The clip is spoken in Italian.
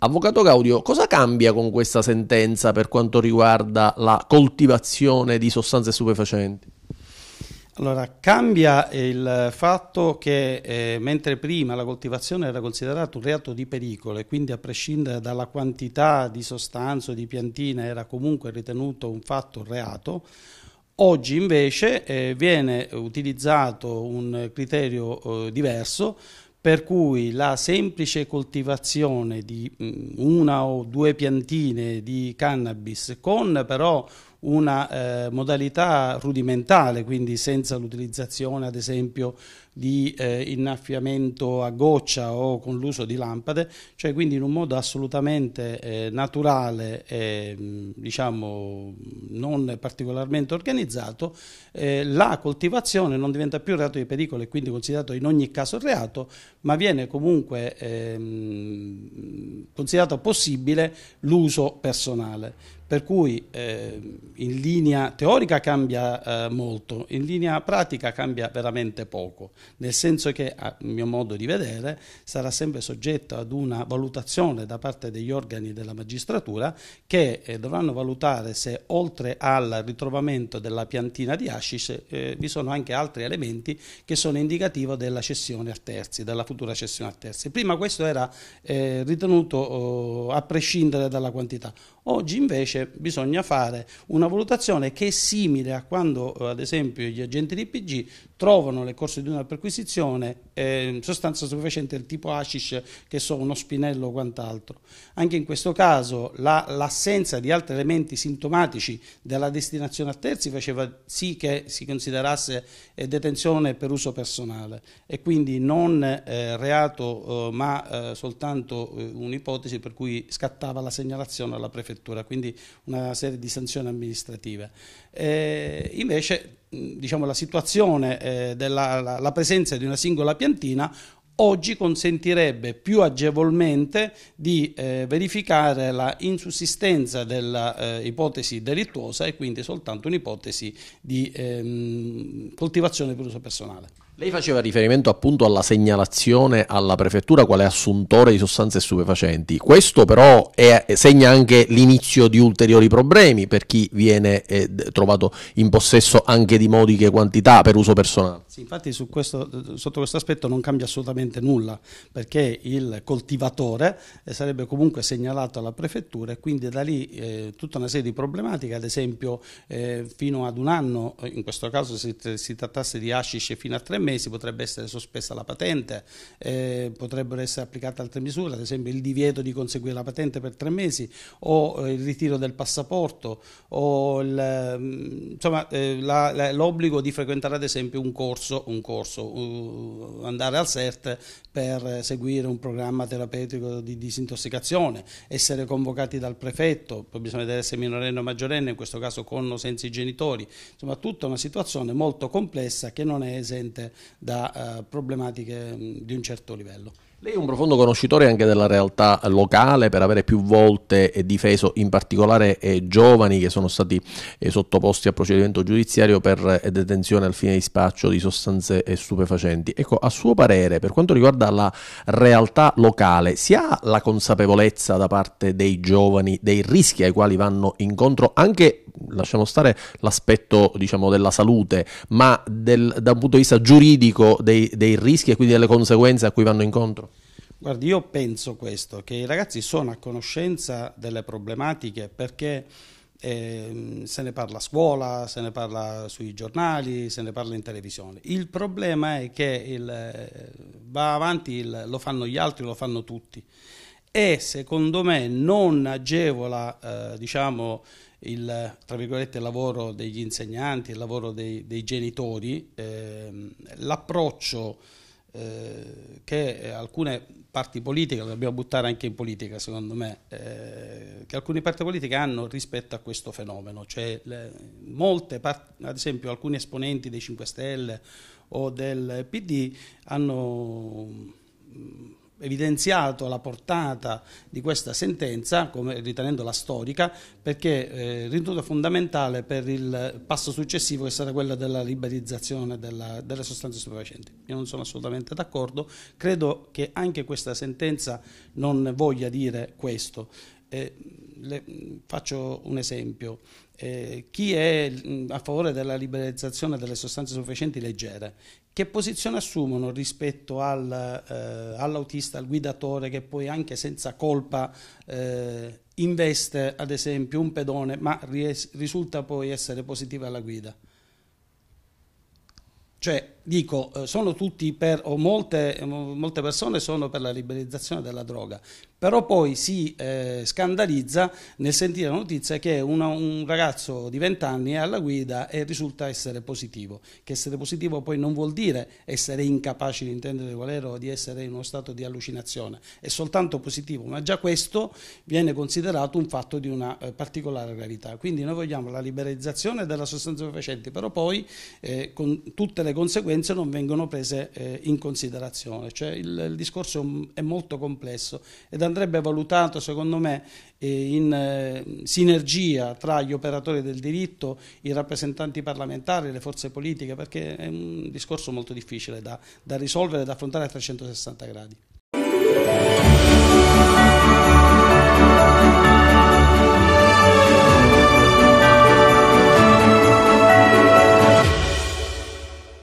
Avvocato Gaudio, cosa cambia con questa sentenza per quanto riguarda la coltivazione di sostanze stupefacenti? Allora, cambia il fatto che eh, mentre prima la coltivazione era considerata un reato di pericolo e quindi a prescindere dalla quantità di sostanza o di piantina era comunque ritenuto un fatto reato, oggi invece eh, viene utilizzato un criterio eh, diverso per cui la semplice coltivazione di mm, una o due piantine di cannabis con però una eh, modalità rudimentale, quindi senza l'utilizzazione ad esempio di eh, innaffiamento a goccia o con l'uso di lampade, cioè quindi in un modo assolutamente eh, naturale e mm, diciamo non particolarmente organizzato, eh, la coltivazione non diventa più reato di pericolo e quindi considerato in ogni caso reato, ma viene comunque ehm, considerato possibile l'uso personale. Per cui eh, in linea teorica cambia eh, molto, in linea pratica cambia veramente poco, nel senso che a mio modo di vedere sarà sempre soggetto ad una valutazione da parte degli organi della magistratura che eh, dovranno valutare se oltre al ritrovamento della piantina di hashish eh, vi sono anche altri elementi che sono indicativo della cessione a terzi, della futura cessione a terzi. Prima questo era eh, ritenuto oh, a prescindere dalla quantità, oggi invece invece bisogna fare una valutazione che è simile a quando eh, ad esempio gli agenti di PG trovano nel corso di una perquisizione eh, sostanza stupefacenti del tipo hashish che so uno spinello o quant'altro. Anche in questo caso l'assenza di altri elementi sintomatici della destinazione a terzi faceva sì che si considerasse eh, detenzione per uso personale e quindi non eh, reato eh, ma eh, soltanto un'ipotesi per cui scattava la segnalazione alla prefettura. Quindi una serie di sanzioni amministrative. Eh, invece diciamo, la situazione eh, della la, la presenza di una singola piantina oggi consentirebbe più agevolmente di eh, verificare la insussistenza dell'ipotesi eh, delittuosa e quindi soltanto un'ipotesi di ehm, coltivazione per uso personale. Lei faceva riferimento appunto alla segnalazione alla prefettura quale assuntore di sostanze stupefacenti. Questo però è, segna anche l'inizio di ulteriori problemi per chi viene eh, trovato in possesso anche di modiche quantità per uso personale. Sì, infatti questo, sotto questo aspetto non cambia assolutamente nulla perché il coltivatore eh, sarebbe comunque segnalato alla prefettura e quindi da lì eh, tutta una serie di problematiche, ad esempio eh, fino ad un anno, eh, in questo caso se si trattasse di hashish fino a tre mesi, mesi potrebbe essere sospesa la patente, eh, potrebbero essere applicate altre misure, ad esempio il divieto di conseguire la patente per tre mesi o eh, il ritiro del passaporto o il, mm, insomma, eh, la, la, l'obbligo di frequentare ad esempio un corso, un corso uh, andare al CERT per seguire un programma terapeutico di disintossicazione, essere convocati dal prefetto, poi bisogna vedere se minorenne o maggiorenne, in questo caso con o senza i genitori, insomma tutta una situazione molto complessa che non è esente da eh, problematiche mm, di un certo livello. Lei è un profondo conoscitore anche della realtà locale per avere più volte eh, difeso in particolare eh, giovani che sono stati eh, sottoposti a procedimento giudiziario per eh, detenzione al fine di spaccio di sostanze eh, stupefacenti. Ecco, a suo parere, per quanto riguarda la realtà locale, si ha la consapevolezza da parte dei giovani dei rischi ai quali vanno incontro anche lasciamo stare l'aspetto diciamo, della salute, ma del, da un punto di vista giuridico dei, dei rischi e quindi delle conseguenze a cui vanno incontro? Guardi, io penso questo, che i ragazzi sono a conoscenza delle problematiche perché eh, se ne parla a scuola, se ne parla sui giornali, se ne parla in televisione. Il problema è che il, eh, va avanti, il, lo fanno gli altri, lo fanno tutti e secondo me non agevola eh, diciamo, il lavoro degli insegnanti, il lavoro dei, dei genitori, ehm, l'approccio eh, che alcune parti politiche, lo dobbiamo buttare anche in politica secondo me, eh, che alcune parti politiche hanno rispetto a questo fenomeno, cioè le, molte parti, ad esempio alcuni esponenti dei 5 Stelle o del PD hanno mh, evidenziato la portata di questa sentenza, come, ritenendola storica, perché eh, ritenuta fondamentale per il passo successivo che sarà quello della liberalizzazione della, delle sostanze stupefacenti. Io non sono assolutamente d'accordo, credo che anche questa sentenza non voglia dire questo. Eh, le, faccio un esempio. Eh, chi è mm, a favore della liberalizzazione delle sostanze sufficienti leggere, che posizione assumono rispetto al, eh, all'autista, al guidatore che poi anche senza colpa eh, investe ad esempio un pedone ma ries- risulta poi essere positivo alla guida? Cioè dico, eh, sono tutti per, o molte, molte, persone sono per la liberalizzazione della droga, però poi si eh, scandalizza nel sentire la notizia che una, un ragazzo di 20 anni è alla guida e risulta essere positivo, che essere positivo poi non vuol dire essere incapace di intendere qual o di essere in uno stato di allucinazione, è soltanto positivo, ma già questo viene considerato un fatto di una eh, particolare gravità. Quindi noi vogliamo la liberalizzazione della sostanza stupefacente, però poi eh, con tutte le conseguenze differenze non vengono prese eh, in considerazione. Cioè il, il, discorso è molto complesso ed andrebbe valutato, secondo me, eh, in eh, sinergia tra gli operatori del diritto, i rappresentanti parlamentari, le forze politiche, perché è un discorso molto difficile da, da risolvere e da affrontare a 360 gradi.